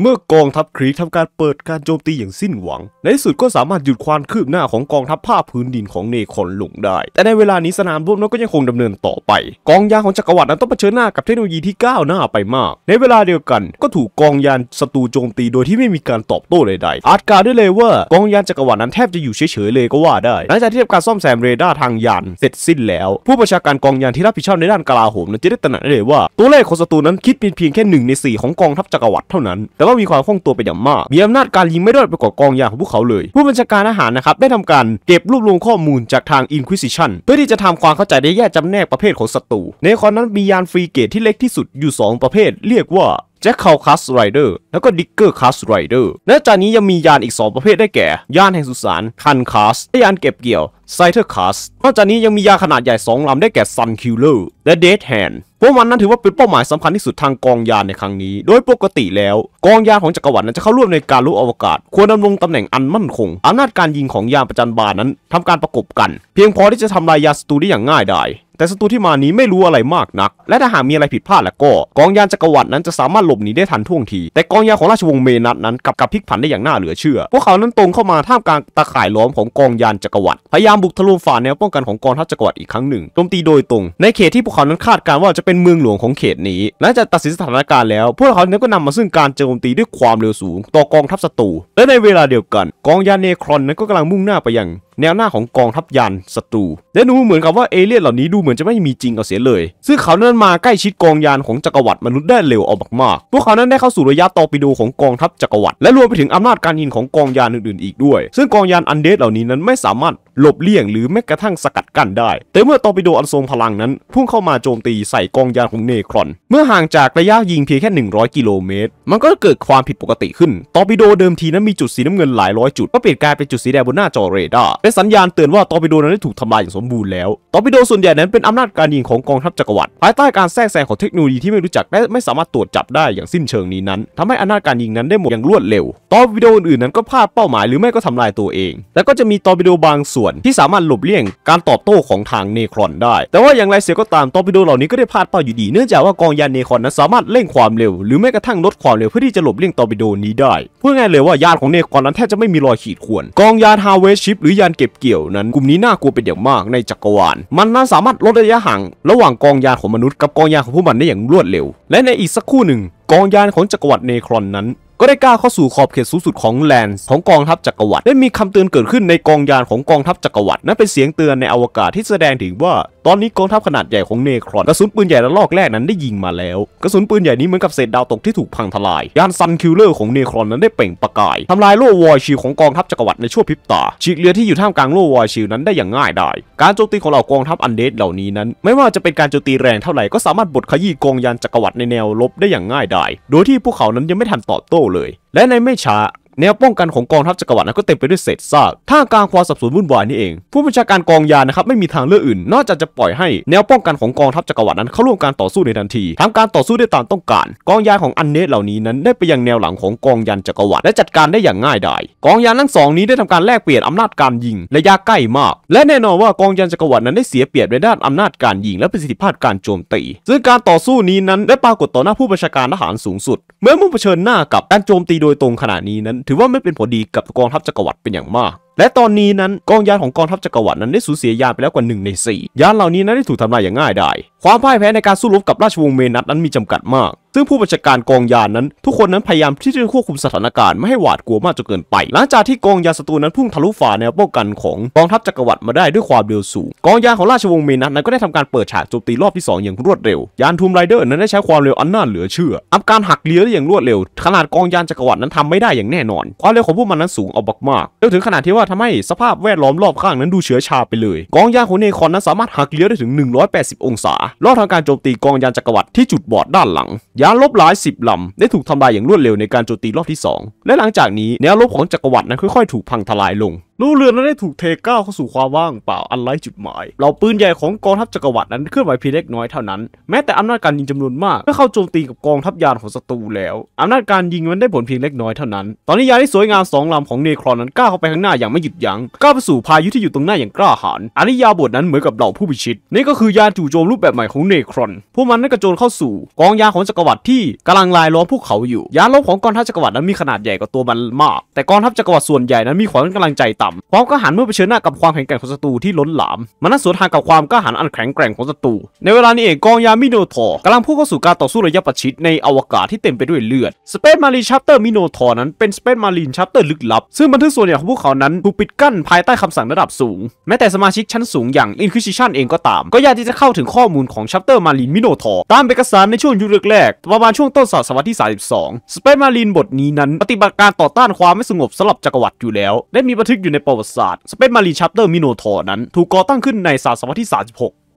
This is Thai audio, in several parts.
เมื่อกองทัพครีกทำการเปิดการโจมตีอย่างสิ้นหวัง ในที่สุดก็สามารถหยุดความคืบหน้าของกองทัพภาคพื้นดินของเนคอนลงได้ แต่ในเวลานี้สนามรบนั้นก็ยังคงดำเนินต่อไป กองยานของจักรวรรดินั้นต้องเผชิญหน้ากับเทคโนโลยีที่ก้าวหน้าไปมาก ในเวลาเดียวกันก็ถูกกองยานศัตรูโจมตีโดยที่ไม่มีการตอบโต้ใดๆ อาจกล่าวได้เลยว่ากองยานจักรวรรดินั้นแทบจะอยู่เฉยๆเลยก็ว่าได้หลังจากที่ทำการซ่อมแซมเรดาร์ทางยานเสร็จสิ้นแล้ว ผู้ประชาการกองยานที่รับผิดชอบในด้านกลาโหมนั้นจะได้ตระหนักได้เลยว่า ตัวเลขของศัตรูนั้นคิดเป็นเพียงแค่หนึ่งใน 4 ของกองทัพจักรวรรดิเท่านั้นแต่ว่ามีความคล่องตัวเป็นอย่างมาก มีอำนาจการยิงไม่รอดไปกว่ากองยาของพวกเขาเลย ผู้บัญชาการอาหารนะครับ ได้ทำการเก็บรวบรวมข้อมูลจากทาง Inquisition เพื่อที่จะทำความเข้าใจได้แยกจำแนกประเภทของศัตรู ในคอนนั้นมียานฟรีเกตที่เล็กที่สุดอยู่ 2 ประเภทเรียกว่าแจ็คคาวคัสไรเดอร์แล้วก็ดิกเกอร์คัสไรเดอร์และจากนี้ยังมียานอีก2ประเภทได้แก่ ยานแห่งสุสานคันคัสและยานเก็บเกี่ยวไซเทอร์คัสนอกจากนี้ยังมียานขนาดใหญ่ 2ลำได้แก่ซันคิลเลอร์และเดดแฮนพวกมันนั้นถือว่าเป็นเป้าหมายสำคัญที่สุดทางกองยานในครั้งนี้ โดยปกติแล้ว กองยานของจักรวรรดินั้นจะเข้าร่วมในการลุกอวกาศ ควรดำรงตำแหน่งอันมั่นคงอำนาจการยิงของยานประจันบานนั้นทำการประกบกัน เพียงพอที่จะทำลายยาสตูได้อย่างง่ายดายแต่ศัตรูที่มานี้ไม่รู้อะไรมากนัก และถ้าหากมีอะไรผิดพลาดแล้วก็กองยานจักรวรรดินั้นจะสามารถหลบหนีได้ทันท่วงที แต่กองยานของราชวงศ์เมนัตนั้น กลับกับพลิกผันได้อย่างน่าเหลือเชื่อ พวกเขานั้นตรงเข้ามาท่ามกลางตาข่ายล้อมของกองยานจักรวรรดิ พยายามบุกทะลวงฝ่าแนวป้องกันของกองทัพจักรวรรดิอีกครั้งหนึ่ง โจมตีโดยตรง ในเขตที่พวกเขานั้นคาดการว่าจะเป็นเมืองหลวงของเขตนี้หลังจากตัดสินสถานการณ์แล้วพวกเขานั้นก็นำมาซึ่งการโจมตีด้วยความเร็วสูง ต่อกองทัพศัตรู และในเวลาเดียวกัน กองยานเนครอนนั้นก็กำลังมุ่งหน้าไปยังแนวหน้าของกองทัพยานศัตรูและดูเหมือนกับว่าเอเลี่ยนเหล่านี้ดูเหมือนจะไม่มีจริงเอาเสียเลย ซึ่งเขานั้นมาใกล้ชิดกองยานของจักรวรรดิมนุษย์ได้เร็วออกมากๆ พวกเขานั้นได้เข้าสู่ระยะต่อปิโดของกองทัพจักรวรรดิและรวมไปถึงอำนาจการยิงของกองยานอื่นๆอีกด้วยซึ่งกองยานอันเดสเหล่านี้นั้นไม่สามารถหลบเลี่ยงหรือแม้กระทั่งสกัดกั้นได้ แต่เมื่อตอร์ปิโดอันทรงพลังนั้นพุ่งเข้ามาโจมตีใส่กองยานของเนครอนเมื่อห่างจากระยะยิงเพียงแค่ 100 กิโลเมตร มันก็เกิดความผิดปกติขึ้น ตอร์ปิโดเดิมทีนั้นมีจุดสีน้ำเงินหลายร้อยจุด ก็เปลี่ยนกลายเป็นจุดสีแดงบนหน้าจอเรดาร์ เป็นสัญญาณเตือนว่าตอร์ปิโดนั้นได้ถูกทำลายอย่างสมบูรณ์แล้ว ตอร์ปิโดส่วนใหญ่นั้นเป็นอำนาจการยิงของกองทัพจักรวรรดิภายใต้การแทรกแซงของเทคโนโลยีที่ไม่รู้จักและไม่สามารถตรวจจับได้อย่างสิ้นเชิงนี้นั้นทำให้อำนาจการยิงนั้นได้หมดอย่างรวดเร็วตอปิโดอื่นๆนั้นก็พลาดเป้าหมายหรือไม่ก็ทำลายตัวเองแล้วก็จะมีตอปิโดบางส่ววนที่สามารถหลบเลี่ยงการตอบโต้ของทางเนครอนได้ แต่ว่าอย่างไรเสียก็ตาม ตอร์ปิโดเหล่านี้ก็ได้พลาดเป้าอยู่ดีเนื่องจากว่ากองยานเนครอนนั้นสามารถเร่งความเร็ว หรือแม้กระทั่งลดความเร็วเพื่อที่จะหลบเลี่ยงตอร์ปิโดนี้ได้ พูดง่ายเลยว่ายานของเนครอนนั้นแทบจะไม่มีรอยขีดข่วน กองยานฮาเวสชิปหรือยานเก็บเกี่ยวนั้นกลุ่มนี้น่า กลัวเป็นอย่างมากในจักรวาล มันนั้นสามารถลดระยะห่างระหว่างกองยานของมนุษย์กับกองยานของผู้มันได้อย่างรวดเร็ว และในอีกสักครู่หนึ่ง กองยานของจักรวรรดิเนครอนนั้นก็ได้ก้าวเข้าสู่ขอบเขตสูงสุดของแลนด์ ของกองทัพจักรวรรดิและมีคำเตือนเกิดขึ้นในกองยานของกองทัพจักรวรรดินั่นเป็นเสียงเตือนในอวกาศที่แสดงถึงว่าตอนนี้กองทัพขนาดใหญ่ของเนครอนกระสุนปืนใหญ่ระลอกแรกนั้นได้ยิงมาแล้วกระสุนปืนใหญ่นี้เหมือนกับเศษดาวตกที่ถูกพังทลาย ยานซันคิลเลอร์ของเนครอนนั้นได้เปล่งประกายทำลายโล่วอยชิลของกองทัพจักรวรรดิในช่วงพิบตา ฉีกเรือที่อยู่ท่ามกลางโล่วอยชิลนั้นได้อย่างง่ายดาย การโจมตีของเหล่ากองทัพอันเดสเหล่านี้นั้น ไม่ว่าจะเป็นการโจมตีแรงเท่าไหร่ก็ สามารถบดขยี้กองยานจักรวรรดิในแนวลบได้อย่างง่ายดาย โดยที่พวกเขานั้นยังไม่ทันตอบโต้เลย และในไม่ช้าแนวป้องกันของ กองทัพจักรวรรดิก็เต็มไปด้วยเศษซาก ท่ากลางความสับสนวุ่นวายนี่เอง ผู้บัญชาการกองยานะครับไม่มีทางเลือกอื่น นอกจากจะปล่อยให้ แนวป้องกันของกองทัพจักรวรรดินั้นเข้าร่วมการต่อสู้ในทันทีทำการต่อสู้ได้ตามต้องการ กองยานของอันเนสเหล่านี้นั้น ได้ไปยังแนวหลังของกองยานจักรวรรดิและจัดการได้อย่างง่ายดาย กองยานทั้งสองนี้ได้ทำการแลกเปลี่ยนอำนาจการยิงระยะใกล้มาก และแน่นอนว่ากองยานจักรวรรดินั้นได้เสียเปรียบในด้านอำนาจการยิงและประสิทธิภาพการโจมตี ซึ่งการต่อสู้นี้นั้นได้ปรากฏต่อหน้าผู้บัญชาการทหารสูงสุด เมื่อมุ่งเผชิญหน้ากับการโจมตีโดยตรงขณะนี้นั้นถือว่าไม่เป็นผลดีกับกองทัพจักรวรรดิเป็นอย่างมากและตอนนี้นั้นกองยานของกองทัพจักรวรรดินั้นได้สูญเสียยานไปแล้วกว่า1ใน 4 ยานเหล่านี้นั้นได้ถูกทำลายอย่างง่ายดายความพ่ายแพ้ในการสู้รบกับราชวงศ์เมนัตนั้นมีจำกัดมาก ซึ่งผู้บัญชาการกองยานนั้น ทุกคนนั้นพยายามที่จะควบคุมสถานการณ์ไม่ให้หวาดกลัวมากจนเกินไป หลังจากที่กองยานศัตรูนั้นพุ่งทะลุฝ่าแนวป้องกันของกองทัพจักรวรรดิมาได้ด้วยความเร็วสูงกองยานของราชวงศ์เมนัตนั้นก็ได้ทำการเปิดฉากโจมตีรอบที่2อย่างรวดเร็ว ยานทูมไรเดอร์นั้นได้ใช้ความเร็วอันน่าเหลือเชื่ออัพการหักเลี้ยวได้อย่างรวดเร็ว ขนาดกองยานจักรวรรดินั้นทำไม่ได้อย่างแน่นอน ความเร็วของพวกมันนั้นสูงเอามากเร็วถึงขนาดที่ว่่าทำให้สภาพแวดล้อมรอบข้างนั้นดูเฉื่อยชาไปเลย กองยานของเนคอนนั้นสามารถหักเลี้ยวได้ถึง 180 องศาลอดทางการโจมตีกองยานจักรวรรดิที่จุดบอดด้านหลัง ยานลบหลาย 10 ลำได้ถูกทำลายอย่างรวดเร็วในการโจมตีรอบที่ 2 และหลังจากนี้แนวลบของจักรวรรดินั้นค่อยๆ ถูกพังทลายลงลูกเรือนั้นได้ถูกเทก้าเข้าสู่ความว่างเปล่าอันไร้จุดหมายเหล่าปืนใหญ่ของกองทัพจักรวรรดินั้นเคลื่อนไหวเพียงเล็กน้อยเท่านั้น แม้แต่อำนาจการยิงจำนวนมากก็เข้าโจมตีกับกองทัพยานของศัตรูแล้วอำนาจการยิงมันได้ผลเพียงเล็กน้อยเท่านั้นตอนนี้ยานที่สวยงามสองลำของเนครอนนั้นก้าวเข้าไปข้างหน้าอย่างไม่หยุดยัง้งก้าวไปสู่พายุที่อยู่ตรงหน้าอย่างกล้าหาญอันนี้ยาบทนั้นเหมือนกับเหล่าผู้พิชิต นี่ก็คือยานจู่โจมรูปแบบใหม่ของเนครอนพวกมันได้กระโจนเข้าสู่ กองยาของจักรวรรดิที่กำลังลายล้อมพวกเขาอยู่ยานลบของกองทัพจักรวรรดินั้นมีขนาดใหญ่กว่าตัวมันมาก แต่กองทัพจักรวรรดิส่วนใหญ่นั้นมีขวัญกำลังใจต่ามความก็้าหานเมื่อเผชิญหน้ากับความแข็งแกร่งของศัตรูที่ล้นหลาม มันน่าสวนทางกับความก็้าหานอันแข็งแกร่งของศัตรู ในเวลานี้เองกองยามิโนทอร์กำลังพุ่งเข้าสู่การต่อสู้ระยะประชิดในอวกาศที่เต็มไปด้วยเลือด สเปซมารีชัปเตอร์มิโนทอร์นั้นเป็นสเปซมารีนชัปเตอร์ลึกลับ ซึ่งบันทึกส่วนใหญ่ของพวกเขานั้นถูกปิดกั้นภายใต้คำสั่งระดับสูง แม้แต่สมาชิกชั้นสูงอย่างอินควิชิชันเองก็ตาม ก็ยากที่จะเข้าถึงข้อมูลของชัปเตอร์มารีนมิโนทอร์ตามเอกสารในช่วงยุคแรกประมาณช่วงต้นศตวรรษที่32สเปซมารีนบทนี้นั้นปฏิบัติการต่อต้านความไม่สงบสลับจักรวรรดิอยู่แล้วได้มีบันทึกอยูู่่ในประวัติศาสตร์สเปซมารีชัปเตอร์มิโนทอร์นั้น ถูกก่อตั้งขึ้นในศตวรรษที่ 36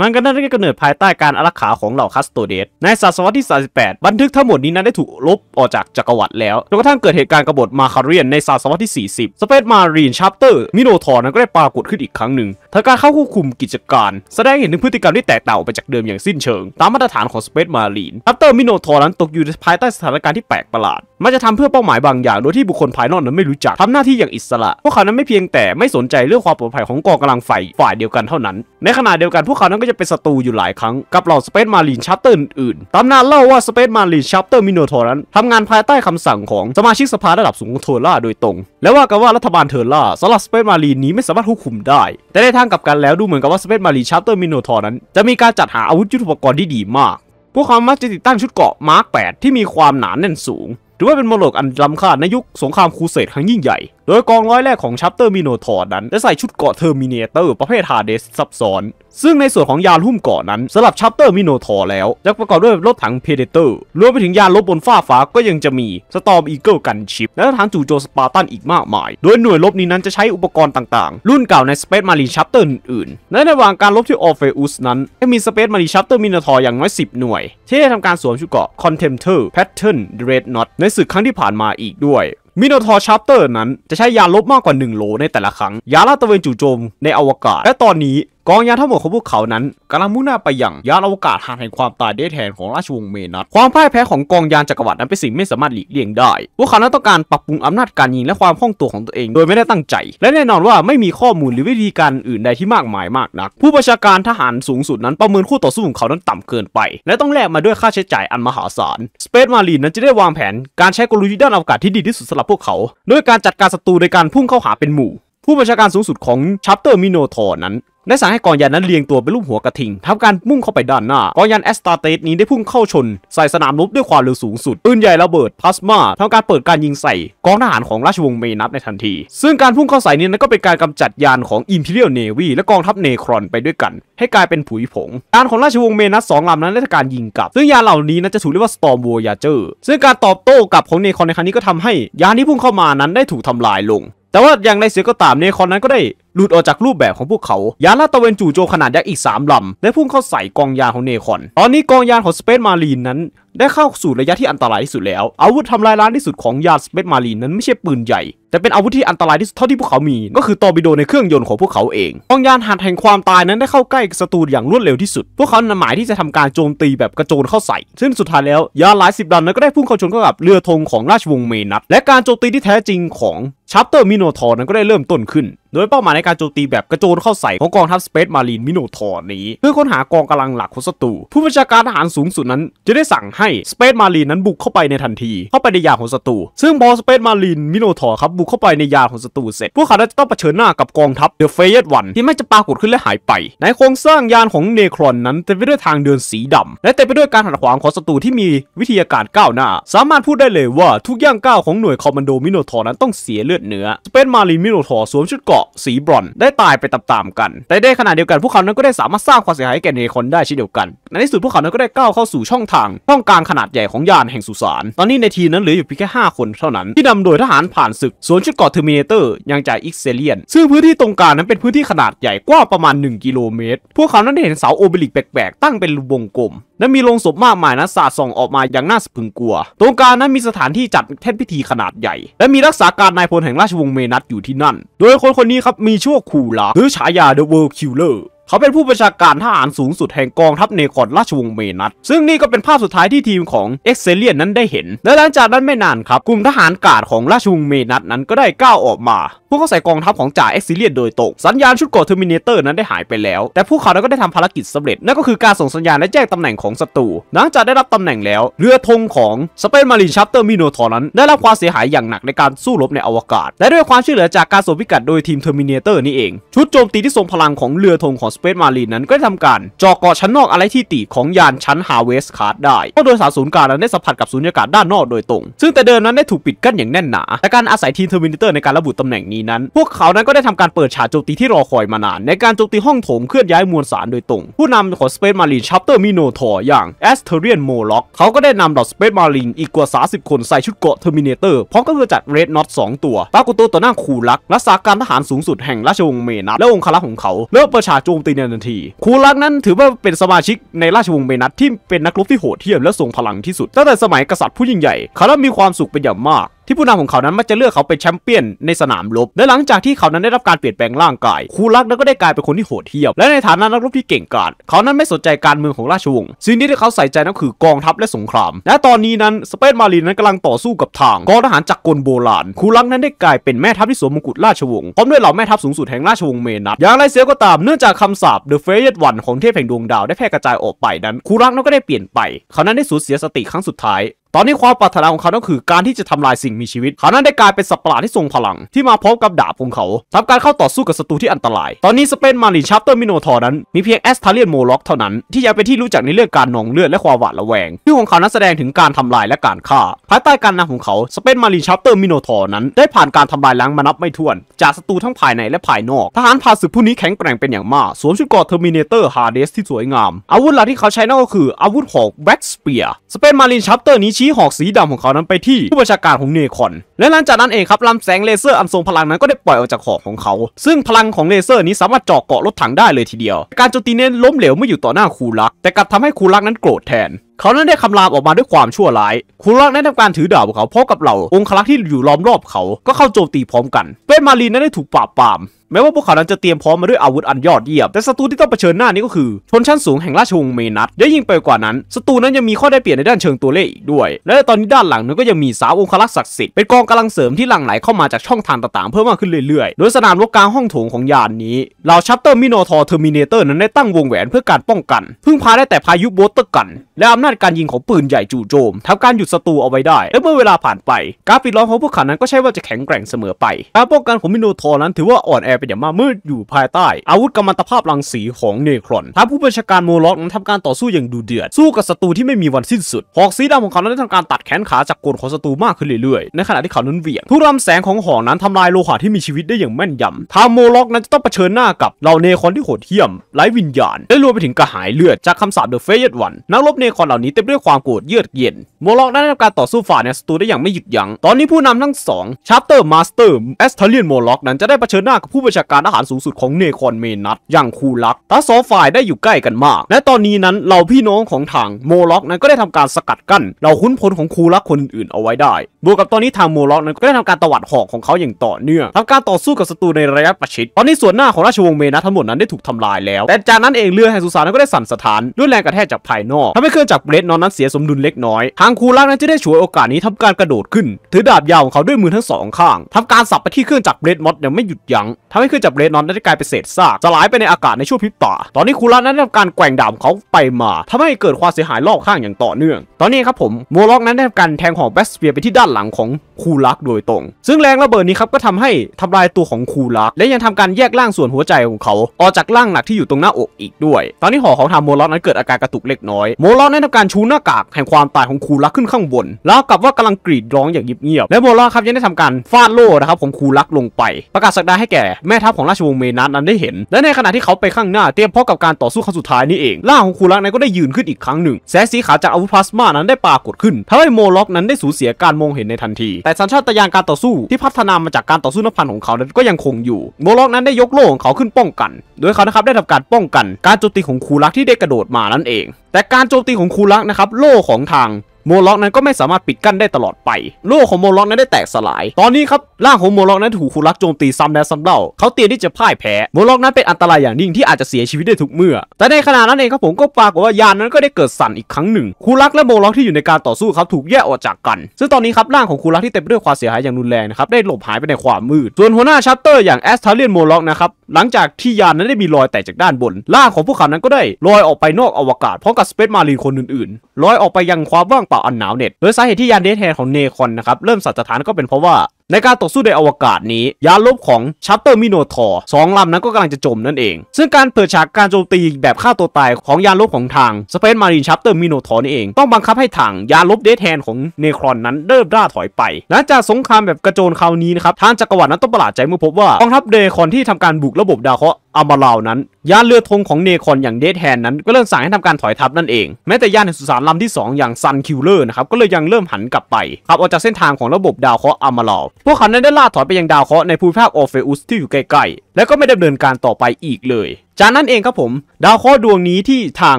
มันก็ได้กำเนิดภายใต้การอารักขาของเหล่าคัสโตเดส ในศตวรรษที่ 38 บันทึกทั้งหมดนี้นั้นได้ถูกลบออกจากจักรวรรดิแล้ว จนกระทั่งเกิดเหตุการณ์กบฏมาคาเรียนในศตวรรษที่ 40 สเปซมารีนชัปเตอร์มิโนทอร์นั้นก็ได้ปรากฏขึ้นอีกครั้งหนึ่งทางการเข้าควบคุมกิจการ แสดงเห็นถึงพฤติกรรมที่แตกต่างไปจากเดิมอย่างสิ้นเชิง ตามมาตรฐานของสเปซมารีนอัปเตอร์มิโนทอร์นั้นตกอยู่ภายใต้สถานการณ์ที่แปลกประหลาด มันจะทำเพื่อเป้าหมายบางอย่างโดยที่บุคคลภายนอกนั้นไม่รู้จัก ทำหน้าที่อย่างอิสระพวกเขานั้นไม่เพียงแต่ไม่สนใจเรื่องความปลอดภัยของกองกำลังฝ่ายฝ่ายเดียวกันเท่านั้น ในขณะเดียวกันพวกเขานั้นก็จะเป็นศัตรูอยู่หลายครั้งกับเหล่าสเปซมารีนชัปเตอร์อื่นๆตำนานเล่าว่าสเปซมารีนชัปเตอร์มิโนทอร์นั้นทำงานภายใต้คำสั่งของสมาชิกสภาระดับสูงของเทอร่าโดยตรงและว่ากันว่ารัฐบาลเทอร่าสำหรับสเปซมารีนนี้ไม่สามารถควบคุมได้แต่ในทางกับกันแล้วดูเหมือนกับว่าสเปซมารีชาร์เตอร์มินโนทอร์นั้นจะมีการจัดหาอาวุธยุทโธปกรณ์ที่ดีมาก พวกเขามักจะติดตั้งชุดเกราะมาร์ก8ที่มีความหนานแน่นสูง ถือว่าเป็นมรดกอันล้ำค่าในยุค สงครามครูเสดครั้งยิ่งใหญ่โดยกองร้อยแรกของชัปเตอร์มิโนทอร์นั้นจะใส่ชุดเกาะเทอร์มิเนเตอร์ประเภทฮาเดสซับซ้อน ซึ่งในส่วนของยานหุ้มเกาะนั้นสำหรับชัปเตอร์มิโนทอร์แล้ว จะประกอบด้วยรถถังเพเดเตอร์รวมไปถึงยานลบบนฟ้าฟ้าก็ยังจะมีสตอมอีเกิลกันชิป และทหารจู่โจมสปาร์ตันอีกมากมาย โดยหน่วยรบนี้นั้นจะใช้อุปกรณ์ต่างๆ รุ่นเก่าในสเปซมารีชัปเตอร์อื่นๆและในระหว่างการรบที่ออเฟอุสนั้นจะมีสเปซมารีชัปเตอร์มิโนทอร์อย่างน้อย10 หน่วย ที่ได้ทำการสวมชุดเกาะคอนเทมเตอร์แพทเทิร์นเรดน็อตในศึกครั้งที่ผ่านมาอีกด้วยมินอทอร์ชั์เตอร์นั้นจะใช้ยาลบมากกว่า1 โลในแต่ละครั้ง ยาลาตะเวนจู่โจมในอวกาศ และตอนนี้กองยานทั้งหมดของพวกเขานั้นกำลังมุ่งหน้าไปยังยานอวกาศหาแห่งความตายได้แทนของราชวงศ์เมนัทความพ่ายแพ้ของกองยานจักรวรรดินั้นเป็นสิ่งไม่สามารถหลีกเลี่ยงได้ พวกเขานั้นต้องการปรับปรุงอำนาจการยิงและความคล่องตัวของตัวเองโดยไม่ได้ตั้งใจ และแน่นอนว่าไม่มีข้อมูลหรือวิธีการอื่นใดที่มากมายมากนัก ผู้ประชาการทหารสูงสุดนั้นประเมินคู่ต่อสู้ของเขานั้นต่ำเกินไป และต้องแลกมาด้วยค่าใช้จ่ายอันมหาศาลสเปซมารีนนั้นจะได้วางแผนการใช้กลยุทธ์ด้านอวกาศที่ดีที่สุดสำหรับพวกเขา โดยการจัดการศัตรูโดยการพุ่งเข้าหาเป็นหมู่ ผู้บัญชาการสูงสุดของชัปเตอร์มิโนทอนั้นได้สั่งให้กองยันนั้นเรียงตัวเป็นรูปหัวกระทิงทำการมุ่งเข้าไปด้านหน้ากองยันแอสตาเตสนี้ได้พุ่งเข้าชน ใส่สนามรบด้วยความเร็วสูงสุดปืนใหญ่ระเบิดพลาสมาทำการเปิดการยิงใส่กองทหารของราชวงศ์เมนัทในทันที ซึ่งการพุ่งเข้าใส่นี้นั้นก็เป็นการกำจัดยานของอิมพีเรียลเนวีและกองทัพเนครอนไปด้วยกัน ให้กลายเป็นผุยผงยานของราชวงศ์เมนัทสองลำนั้นได้ทำการยิงกลับซึ่งยานเหล่านี้นั้นจะถูกเรียกว่าสตอร์มวอร์เจอร์ซึ่งการตอบโต้กลับของเนครอนในครั้งนี้ก็ทำให้ยานที่พุ่งเข้ามานั้นได้ถูกทำลายลง แต่ว่าอย่างไรเสียก็ตามเนคอนนั้นก็ได้หลุดออกจากรูปแบบของพวกเขา ยานลาตะเวนจู่โจมขนาดยักษ์อีก 3ลำได้พุ่งเข้าใส่กองยานของเนคอน ตอนนี้กองยานของสเปซมารีนนั้น ได้เข้าสู่ระยะที่อันตรายที่สุดแล้ว อาวุธทำลายล้างที่สุดของยานสเปซมารีนนั้น ไม่ใช่ปืนใหญ่ แต่เป็นอาวุธที่อันตรายที่สุด เท่าที่พวกเขา มี ก็คือตอร์ปิโดในเครื่องยนต์ของพวกเขาเอง กองยานหัดแห่งความตายนั้นได้เข้าใกล้ศัตรูอย่างรวดเร็วที่สุด พวกเขานำหมายที่จะทำการโจมตีแบบกระโจนเข้าใส่ ซึ่งสุดท้ายแล้วยานหลายสิบลำนั้นก็ได้พุ่งเข้าชนเข้ากับเรือธงของราชวงศ์เมนัทและการโจมตีที่แท้จริงของชัปเตอร์มิโนทอร์นั้นก็ได้เริ่มต้นขึ้นโดยเป้าหมายในการโจมตีแบบกระโจนเข้าใส่ของกองทัพสเปซมารีนมิโนทอร์นี้ เพื่อค้นหากองกำลังหลักของศัตรูผู้บัญชาการทหารสูงสุดนั้น จะได้สั่งให้สเปซมารีนนั้นบุกเข้าไปในทันที เข้าไปในยาของศัตรูซึ่งพอสเปซมารีนมิโนทอร์ครับบุกเข้าไปในยาของศัตรูเสร็จ พวกเขาจะต้องเผชิญหน้ากับกองทัพเดอะเฟยตวันที่ไม่จะปรากฏขึ้นและหายไป ในโครงสร้างยานของเนครอนนั้นเต็มไปด้วยทางเดินสีดำ และเต็มไปด้วยการหัดขวางของศัตรูที่มีวิทยาการก้าวหน้า สามารถพูดได้เลยว่าทุกย่างก้าวของหน่วยคอมมานโดมิโนทอร์นั้นต้องเสียเลือดเนื้อสเปซมารีนมิโนทอร์สวมชุดเกราะสีบรอนได้ตายไปตามๆกัน แต่ได้ขณะเดียวกันพวกเขานั้นก็ได้สามารถสร้างความเสียหายแก่เนคอนได้เช่นเดียวกัน ในที่สุดพวกเขานั้นก็ได้ก้าวเข้าสู่ช่องทางต้องการขนาดใหญ่ของยานแห่งสุสาน ตอนนี้ในทีนั้นเหลืออยู่เพียงแค่5คนเท่านั้นที่นำโดยทหารผ่านศึกสวนชุดเกาะเทอร์มินเตอร์ยังจากอิกเซเลียนซึ่งพื้นที่ตรงกลางนั้นเป็นพื้นที่ขนาดใหญ่กว้างประมาณ1กิโลเมตร พวกเขานั้นได้เห็นเสาโอเบลิกแปลกๆตั้งเป็นวงกลม และมีโลงศพมากมายนะสาดส่องออกมาอย่างน่าสะพึงกลัวตรงกลางนั้นมีสถานที่จัดเทศพิธีขนาดใหญ่ และมีรักษาการนายพลแห่งราชวงศ์เมนัตอยู่ที่นั่น โดยคนคนนี้ครับมีชั่วขู่หลาหรือฉายา The World Killer เขาเป็นผู้บัญชาการทหารสูงสุดแห่งกองทัพเนคอนราชวงศ์เมนัตซึ่งนี่ก็เป็นภาพสุดท้ายที่ทีมของเอ็กเซเลียนนั้นได้เห็น และหลังจากนั้นไม่นานครับกลุ่มทหารกาดของราชวงศ์เมนัตนั้นก็ได้ก้าวออกมาพวกเขาใส่กองทัพของจ่าเอ็กเซเลียนโดยตรงสัญญาณชุดกราเทอร์มินเตอร์นั้นได้หายไปแล้ว แต่พวกเขาก็ได้ทำภารกิจสำเร็จนั่นก็คือการส่งสัญญาณและแจ้งตำแหน่งของศัตรูหลังจากได้รับตำแหน่งแล้ว เรือธงของสเปนมารีนชัปเตอร์มิโนทอนั้นได้รับความเสียหายอย่างหนักในการสู้รบในอวกาศและด้วยความช่วยเหลือจากการสวมพิกัดโดยทีมเทอร์มินเตอร์นี่เอง ชุดโจมตีที่ทรงพลังของเรือธงของสเปซมารีนนั้นก็ได้ทำการจาะเกาะชั้นนอกอะไรที่ตีของยานชั้นฮาเวสคาร์ดได้เพราะโดยสารศูนย์กลางนั้นได้สัมผัสกับสุญญากาศด้านนอกโดยตรง ซึ่งแต่เดิมนั้นได้ถูกปิดกั้นอย่างแน่นหนาและการอาศัยทีมเทอร์มินเตอร์ในการระบุตำแหน่งนี้นั้น พวกเขานั้นก็ได้ทำการเปิดฉากโจมตีที่รอคอยมานาน ในการโจมตีห้องโถงเคลื่อนย้ายมวลสารโดยตรง ผู้นำของสเปซมารีนชัปเตอร์มิโนทอร์อย่างแอสเทเรียนโมล็อกเขาก็ได้นำเหล่าสเปซมารีนอีกกว่า 30 คนใส่ชุดเกาะเทอร์มินเตอร์พร้อมกับเจัดเรดน็อต2ตัวปรากฏตัวต่อหน้าคูลักรักษาการทหารสูงสุดแห่งราชวงศ์เมนัสและองค์คาระของเขาเริ่มประชาโจมตินทันทีคูลักนั้นถือว่าเป็นสมาชิกในราชวงศ์เมนัทที่เป็นนักรบที่โหดเหี้ยมและทรงพลังที่สุดตั้งแต่สมัยกษัตริย์ผู้ยิ่งใหญ่เขาได้มีความสุขเป็นอย่างมากที่ผู้นำของเขานั้นมักจะเลือกเขาเป็นแชมเปี้ยนในสนามรบ และหลังจากที่เขานั้นได้รับการเปลี่ยนแปลงร่างกาย คูรักนั้นก็ได้กลายเป็นคนที่โหดเหี้ยม และในฐานะนักรบที่เก่งกาจ เขานั้นไม่สนใจการเมืองของราชวงศ์สิ่งที่เขาใส่ใจนั่นคือกองทัพและสงคราม และตอนนี้นั้นสเปนมารีนั้นกำลังต่อสู้กับทางกองทหารจากกลโบราณ คูรักนั้นได้กลายเป็นแม่ทัพที่สวมมงกุฎราชวงศ์ พร้อมด้วยเหล่าแม่ทัพสูงสุดแห่งราชวงศ์เมนัทอย่างไรเสียก็ตามเนื่องจากคำสาปเดอะเฟรเยตวันของเทพแห่งดวงดาวได้แพร่กระจายออกไปนั้นคูรักนั้นก็ได้เปลี่ยนไปเขานั้นได้สูญเสียสติครั้งสุดท้ายตอนนี้ความปรารถนาของเขาต้องคือการที่จะทำลายสิ่งมีชีวิต เขานั้นได้กลายเป็นสัตว์ประหลาดที่ทรงพลัง ที่มาพร้อมกับดาบของเขาทำการเข้าต่อสู้กับศัตรูที่อันตราย ตอนนี้สเปนมาลินชาร์เตอร์มิโนทอร์นั้น มีเพียงแอสทาเลียนโมล็อกเท่านั้น ที่ยังเป็นที่รู้จักในเรื่องการนองเลือดและความหวาดระแวงชื่อของเขานั้นแสดงถึงการทำลายและการฆ่า ภายใต้การนำของเขาสเปนมาลินชาร์เตอร์มิโนทอร์นั้น ได้ผ่านการทำลายล้างมานับไม่ถ้วน จากศัตรูทั้งภายในและภายนอก ทหารพาศึกผู้นี้แข็งแกร่งเป็นอย่างมากสวมชุดกอดเทอร์มิเนเตอร์ฮาร์เดสที่สวยงาม อาวุธหลักที่เขาใช้นั่นก็คืออาวุธของแบ็กสเปียร์สเปนมาลินชาร์เตอร์นี้ชี้หอกสีดำของเขานั้นไปที่ผู้บัญชาการของเนคอน และหลังจากนั้นเองครับลำแสงเลเซอร์อันทรงพลังนั้นก็ได้ปล่อยออกจากหอกของเขา ซึ่งพลังของเลเซอร์นี้สามารถเจาะเกาะรถถังได้เลยทีเดียว การโจมตีเน้นล้มเหลวเมื่ออยู่ต่อหน้าคูรัก แต่กลับทำให้คูรักนั้นโกรธแทนเขานั้นได้คำรามออกมาด้วยความชั่วร้ายคุรักได้ทำการถือดาบของเขาพบกับเหล่าองค์รักษ์ที่อยู่ล้อมรอบเขา ก็เข้าโจมตีพร้อมกันเวนมารีนนั้นได้ถูกปราบปรามแม้ว่าพวกเขานั้นจะเตรียมพร้อมมาด้วยอาวุธอันยอดเยี่ยมแต่ศัตรูที่ต้องเผชิญหน้านี้ก็คือชนชั้นสูงแห่งราชวงศ์เมนัตและยิ่งไปกว่านั้นศัตรูนั้นยังมีข้อได้เปรียบในด้านเชิงตัวเลขอีกด้วย และตอนนี้ด้านหลังนั้นก็ยังมีสาวองค์รักษ์ศักดิ์สิทธิ์เป็นกองกำลังเสริมที่หลั่งไหลเข้ามาจากช่องทางต่างๆเพิ่มมากขึ้นเรื่อย ๆ โดยสนามรบกลางห้องโถงของยานนี้เหล่าชัปเตอร์มิโนทอร์เทอร์มิเนเตอร์นั้นได้ตั้งวงแหวนเพื่อการป้องกัน พึ่งพาได้แต่พายุโบสเตอร์กันและอำนนาจการยิงของปืนใหญ่จู่โจมทำการหยุดศัตรูเอาไว้ได้ และเมื่อเวลาผ่านไป การปิดล้อมของพวกเขานั้น ก็ใช่ว่าจะแข็งแกร่งเสมอไป การป้องกันของมิโนทอร์นั้นถือว่าอ่อนแอไปอย่างมากมืดอยู่ภายใต้ อาวุธกำมันตภาพรังสีของเนครอนทาพผู้บัญชาการโมล็อกนั้นทำการต่อสู้อย่างดูเดือด สู้กับศัตรูที่ไม่มีวันสิ้นสุด หอกสีดำของเขานั้นได้ทำการตัดแขนขาจากกลของศัตรูมากขึ้นเรื่อยๆ ในขณะที่เขานั้นเหวี่ยงทุกลำแสงของหอกนั้นทำลายโลหะที่มีชีวิตได้อย่างแม่นยำทาโมล็อกนั้นจะต้องเผชิญหน้ากับเหล่าเนครนที่โหดเหี้ยมไร้วิญญาณและรวมไปถึงกระหายเลือดจากคำสาปเดอะเฟยตวันนักรบเนครเนี้เต็มด้วยความโกรธเยือกเย็น โมล็อก ได้ทำการต่อสู้ฝ่าในศัตรูได้อย่างไม่หยุดยัง้งตอนนี้ผู้นำทั้งสองชาร์เตอร์มาสเตอร์แอสเทเลียนโมล็อก นั้นจะได้เผชิญหน้ากับผู้บัญชาการทหารสูงสุดของเนคอนเมนัตอย่างคูลักทั้งสองฝ่ายได้อยู่ใกล้กันมาก และตอนนี้นั้นเหล่าพี่น้องของทางโมล็อกนั้นก็ได้ทำการสกัดกั้นเหล่าคุ้นพลของคูลักคนอื่นเอาไว้ได้ บวกกับตอนนี้ทางโมล็อก นั้นก็ได้ทำการตวัดหอกของเขาอย่างต่อเนื่องทำการต่อสู้กับศัตรูในระยะประชิดตอนนี้ส่วนหน้าของราชวงศ์เมนัททั้งหมดนั้นได้ถูกทำลายแล้วแต่จากนั้นเองเรือแห่งสุสานก็ได้สั่นสะท้านด้วยแรงกระแทกจากภายนอกทำให้เครื่องจักรเรดนอนนั้นเสียสมดุลเล็กน้อยทางคูรักนั้นจะได้ฉวยโอกาสนี้ทำการกระโดดขึ้นถือดาบยาวของเขาด้วยมือทั้งสองข้างทำการสับไปที่เครื่องจักรเรดมอสอย่างไม่หยุดยัง้งทำให้เครื่องจักรเรดนอนได้กลายเป็นเศษซากสลายไปในอากาศในช่วงพริบตาตอนนี้คูรักนั้นได้ทำการแกว่งดาบเขาไปมา ทำให้เกิดความเสียหายรอบข้างอย่างต่อเนื่อง ตอนนี้ครับผมโมล็อกนั้นได้ทำการแทงของแบสเปียไปที่ด้านหลังของคูรักโดยตรงซึ่งแรงระเบิดนี้ครับก็ทำให้ทำลายตัวของคูรักและยังทำการแยกล่างส่วนหัวใจของเขา ออกจากล่างหนักที่อยู่ตรงหน้าอกอีกด้วย ตอนนี้หอของทางโมล็อกนั้นเกิดอาการกระตุกเล็กน้อยโมล็อกนั้นทำการชูหน้ากากแห่งความตายของคูลักขึ้นข้างบนแล้วกับว่ากำลังกรีดร้องอย่างเงียบบและโมล่าครับยังได้ทำการฟาดโล่นะครับของคูลักลงไปประกาศสักดาให้แก่แม่ทัพของราชวงศ์เมนัสนั้นได้เห็น และในขณะที่เขาไปข้างหน้าเตรียมพร้อมกับการต่อสู้ครั้งสุดท้ายนี่เองล่าของคูลักนั้นก็ได้ยืนขึ้นอีกครั้งหนึ่ง แสงสีขาวจากอาวุธพลาสมานั้นได้ปรากฏขึ้นทำให้โมล็อกนั้นได้สูญเสียการมองเห็นในทันที แต่สัญชาตญาณการต่อสู้ที่พัฒนามาจากการต่อสู้นัพันของเขานั้นก็ยังคงอยู่ โมล็อกนั้นได้ยกโล่ของเขาขึ้นป้องกัน โดยเขานะครับได้ทำการป้องกัน การโจมตีของคูักที่ได้กระโดดมานั่นเอง แต่การโจมตีของคูลรกนะครับโล่ของทางโมล็อกนั้นก็ไม่สามารถปิดกั้นได้ตลอดไป โลกของโมล็อกนั้นได้แตกสลาย ตอนนี้ครับ ร่างของโมล็อกนั้นถูกคูรักโจมตี ซ้ำ แลวซ้ำเล่า เขาเตรียมที่จะพ่ายแพ้ โมล็อกนั้นเป็นอันตรายอย่างยิ่งที่อาจจะเสียชีวิตได้ทุกเมื่อ แต่ในขณะนั้นเองครับผมก็ปรากฏว่ายานนั้นก็ได้เกิดสั่นอีกครั้งหนึ่ง คูรักและโมล็อกที่อยู่ในการต่อสู้ครับถูกแยกออกจากกัน ซึ่งตอนนี้ครับร่างของคูรักที่เต็มไปด้วยความเสียหายอย่างรุนแรงนะครับได้หลบหายไปในความมืด ส่วนหัวหน้าชัปเตอร์อย่างแอสทาเลียนโมล็อกนะครับหลังจากที่ยานนั้นได้มีรอยแตกจากด้านบนร่างของพวกเขานั้นก็ได้ลอยออกไปนอกอวกาศพร้อมกับสเปซมารีนคนอื่นๆลอยออกไปยังความว่างเปล่าอันหนาวเหน็ด โดยสาเหตุที่ยานเดทแฮนของเนคอนนะครับ เริ่มสัตสถานก็เป็นเพราะว่าในการต่อสู้ในอวกาศนี้ ยานลบของชัตเตอร์มิโนทอร์สองลำนั้นก็กำลังจะจมนั่นเอง ซึ่งการเปิดฉากการโจมตีแบบฆ่าตัวตายของยานลบของทางสเปนมารีนชัตเตอร์มิโนทอร์นี่เอง ต้องบังคับให้ทางยานลบเดทแฮนของเนครอนนั้นเริ่มร่าถอยไปหลังจากสงครามแบบกระโจนคราวนี้นะครับทางจักรวรรดินั้นต้องประหลาดใจเมื่อพบว่ากองทัพเดคอนที่ทำการบุกระบบดาวเคราะห์อามาลาวนั้น ยานเรือธงของเนคอนอย่างเดทแฮนนั้น ก็เริ่มสั่งให้ทำการถอยทัพนั่นเองแม้แต่ยานในสุสานลำที่2อย่างซันคิวเลอร์นะครับก็เลยยังเริ่มหันกลับไปขับออกจากเส้นทางของระบบดาวเคราะห์อามาลาวพวกเขานั้นได้ล่าถอยไปยังดาวเคราะห์ในภูมิภาคออเฟอุสที่อยู่ใกล้ๆและก็ไม่ดำเนินการต่อไปอีกเลยจากนั้นเองครับ ผม ดาวเคราะห์ดวงนี้ที่ทาง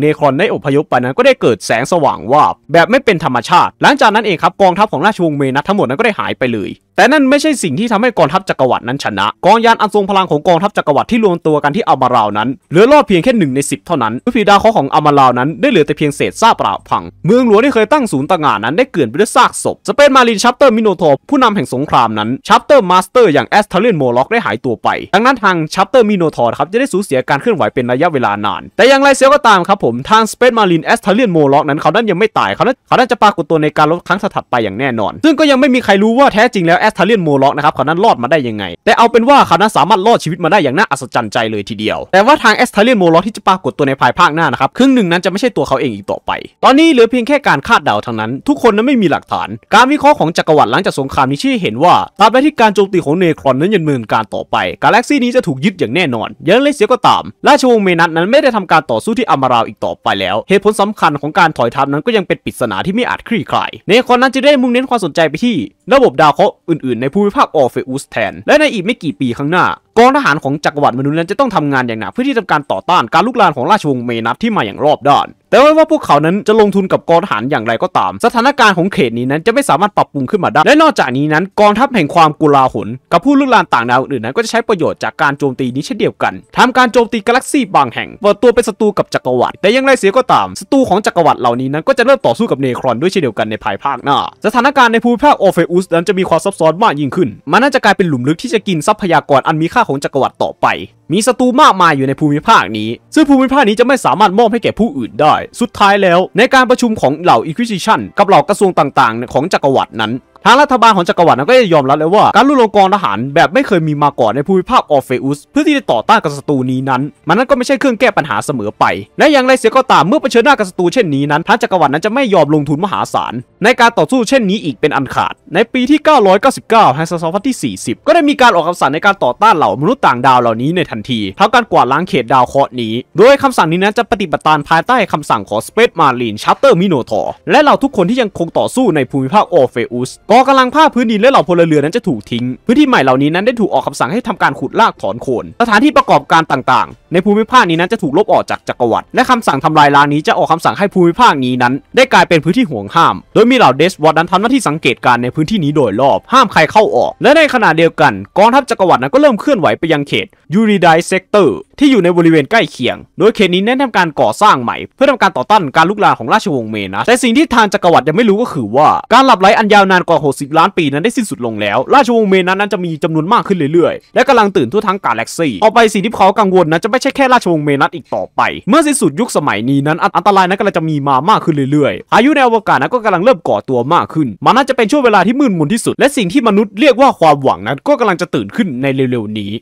เนครอนได้อพยพไปนั้นก็ได้เกิดแสงสว่างวาบ แบบไม่เป็นธรรมชาติ หลังจากนั้นเองครับกองทัพของราชวงศ์เมนัททั้งหมดนั้นก็ได้หายไปเลย แต่นั่นไม่ใช่สิ่งที่ทำให้กองทัพจักรวรรดินั้นชนะ กองยานอันทรงพลังของกองทัพจักรวรรดิที่รวมตัวกันที่อามารานั้นเหลือรอดเพียงแค่หนึ่งในสิบเท่านั้นผีดาวเคราะห์ของอามารานั้นได้เหลือแต่เพียงเศษซากปราบพัง เมืองหลวงที่เคยตั้งศูนย์ต่างานั้นได้เกลื่อนไปด้วยซากศพสเปนมารินชัปเตอร์มิโนทผู้นำแห่งสงครามนั้นชัปเตอร์มาสเตอร์อย่างแอสเทเลียนโมล็อกได้หายตัวไปดังนั้นทางชัปเตอร์มิโนทครับจะได้สูญเสียกการเคลื่อนไหวเป็นระยะเวลานาน แต่อย่างไรเสียก็ตามครับผม ทาง Space Marine a s t a l i a n m o l o c กนั้นเขาดั้นยังไม่ตายเขาดั้นเขาดั้นจะปรากฏตัวในการลบครั้งถัดไปอย่างแน่นอน ซึ่งก็ยังไม่มีใครรู้ว่าแท้จริงแล้ว a s t a l i a n m o l o c กนะครับเขาดั้นรอดมาได้ยังไง แต่เอาเป็นว่าเขาดั้นสามารถรอดชีวิตมาได้อย่างน่าอัศจรรย์ใจเลยทีเดียว แต่ว่าทาง a s t a l i a n m o l o c กที่จะปรากฏตัวในภายภาคหน้านะครับครึ่งหนึ่งนั้นจะไม่ใช่ตัวเขาเองอีกต่อไป ตอนนี้เหลือเพียงแค่การคาดเดาเท่านั้น ทุกคนนั้นไม่มีหลักฐาน การวิเคราะห์ของจักรวรรดิหลังจากสงครามนี้ชี้เห็นว่าตราบใดที่การโจมตีของเนครอนนั้นยังเินการต่อไปกาแล็กซี่นี้จะถูกยึดอย่างแน่นอนยังไรเสียก็ตามราชวงศ์เมนัตนั้นไม่ได้ทำการต่อสู้ที่อัมาราวอีกต่อไปแล้วเหตุผลสำคัญของการถอยทัพนั้นก็ยังเป็นปริศนาที่ไม่อาจคลี่คลาย ในคอนนั้นจะได้มุ่งเน้นความสนใจไปที่ระบบดาวเคราะห์อื่นๆ ในภูมิภาคออเฟอุสแทน และในอีกไม่กี่ปีข้างหน้ากองทหารของจักรวรรดิมนุษย์นั้นจะต้องทำงานอย่างหนักเพื่อที่ทำการต่อต้านการลุกลามของราชวงศ์เมนัทที่มาอย่างรอบด้าน แต่ว่าพวกเขานั้นจะลงทุนกับกองทหารอย่างไรก็ตาม สถานการณ์ของเขตนี้นั้นจะไม่สามารถปรับปรุงขึ้นมาได้และนอกจากนี้นั้นกองทัพแห่งความกุลาหลกับผู้ลุกลามต่างดาวอื่นนั้นก็จะใช้ประโยชน์จากการโจมตีนี้เช่นเดียวกันทำการโจมตีกาแล็กซี่บางแห่งเปิดตัวเป็นศัตรูกับจักรวรรดิแต่อย่างไรเสียก็ตามศัตรูของจักรวรรดิเหล่านี้นั้นก็จะเริ่มต่อสู้กับเนครอนด้วยเช่นเดียวกันในภายภาคหน้า สถานการณ์ในภูมิภาคโอเฟอุสนั้นจะมีความซับซ้อนมากยิ่งขึ้นมันน่าจะกลายเป็นหลุมลึกที่จะกินทรัพยากรอันมีค่าของจักรวรรดิต่อไป มีศัตรูมากมายอยู่ในภูมิภาคนี้ ซึ่งภูมิภาคนี้จะไม่สามารถมอบให้แก่ผู้อื่นได้ สุดท้ายแล้ว ในการประชุมของเหล่าอิควิชชันกับเหล่ากระทรวงต่างๆของจักรวรรดินั้นทางรัฐบาลของจักรวรรดินนั้ก็ยอมรับเลยว่า การรุกลงกองทหารแบบไม่เคยมีมาก่อนในภูมิภาคออฟเฟอุสเพื่อที่จะต่อต้านกับศัตรูนี้นั้น มันนั้นก็ไม่ใช่เครื่องแก้ปัญหาเสมอไปและอย่างไรเสียก็ตามเมื่อเผชิญหน้ากับศัตรูเช่นนี้นั้นทางจักรวรรดินั้นจะไม่ยอมลงทุนมหาศาล ในการต่อสู้เช่นนี้อีกเป็นอันขาด ในปีที่ 999แห่งศตวรรษที่40 ก็ได้มีการออกคำสั่งในการต่อต้านเหล่ามนุษย์ต่างดาวเหล่านี้ในทันทีเท่ากันกวาดล้างเขตดาวเคราะห์นี้โดยคำสั่งนี้นั้นจะปฏิบัติตามภายใต้คำสั่งของสเปซมารีนชร์เตอร์มิโนทอร์และเหล่าทุกคนที่ยังคงต่อสู้ในภูมิภาคออฟเฟอุสกองกำลังภาคพื้นดินและเหล่าพลเรือนนั้นจะถูกทิ้ง พื้นที่ใหม่เหล่านี้นั้นได้ถูกออกคำสั่งให้ทำการขุดลากถอนโคนสถานที่ประกอบการต่างๆ ในภูมิภาคนี้นั้นจะถูกลบออกจากจักรวรรดิและคำสั่งทำลายล้างนี้จะออกคำสั่งให้ภูมิภาคนี้นั้นได้กลายเป็นพื้นที่ห่วงห้าม โดยมีเหล่าเดสวอร์ดนั้นทำหน้าที่สังเกตการในพื้นที่นี้โดยรอบ ห้ามใครเข้าออก และในขณะเดียวกันกองทัพจักรวรรดินั้นก็เริ่มเคลื่อนไหวไปยังเขตยูริไดเซกเตอร์ที่อยู่ในบริเวณใกล้เคียง โดยเขตนี้เน้นทำการก่อสร้างใหม่ เพื่อทำการต่อต้านการลุกลามของราชวงศ์เมนะ แต่สิ่งที่ทางจักรวรรดิยังไม่รู้ก็คือว่า การหลับไหลอันยาวนานกว่า 60 ล้านปีนั้นได้สิ้นสุดลงแล้ว ราชวงศ์เมนนั้นจะมีจำนวนมากขึ้นเรื่อยๆ และกำลังตื่นทั่วทั้งกาแล็กซี่ออกไปสิ่งที่เขากังวลนั้นจะไม่ใช่แค่ราชวงศ์เมนัสอีกต่อไป เมื่อสิ้นสุดยุคสมัยนี้นั้น อันตรายนั้นก็จะมีมามากขึ้นเรื่อยๆ อายุในอวกาศนั้นก็กำลังเริ่มก่อตัวมากขึ้นมันน่าจะเป็นช่วงเวลาที่มืดมนที่สุดและสิ่งที่มนุษย์เรียกว่าความหวังนั้นก็กำลังจะตื่นขึ้นในเร็วๆนี้